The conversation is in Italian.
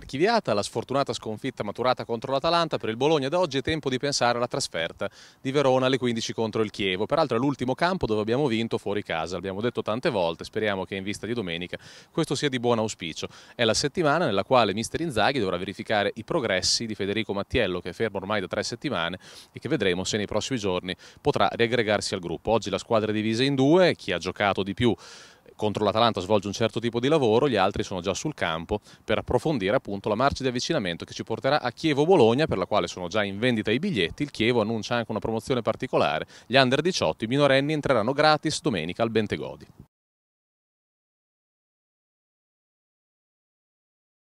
Archiviata la sfortunata sconfitta maturata contro l'Atalanta, per il Bologna da oggi è tempo di pensare alla trasferta di Verona alle 15 contro il Chievo. Peraltro è l'ultimo campo dove abbiamo vinto fuori casa, l'abbiamo detto tante volte, speriamo che in vista di domenica questo sia di buon auspicio. È la settimana nella quale mister Inzaghi dovrà verificare i progressi di Federico Mattiello che è fermo ormai da tre settimane e che vedremo se nei prossimi giorni potrà riaggregarsi al gruppo. Oggi la squadra è divisa in due, chi ha giocato di più contro l'Atalanta svolge un certo tipo di lavoro, gli altri sono già sul campo per approfondire appunto la marcia di avvicinamento che ci porterà a Chievo-Bologna, per la quale sono già in vendita i biglietti. Il Chievo annuncia anche una promozione particolare. Gli under 18, i minorenni entreranno gratis domenica al Bentegodi.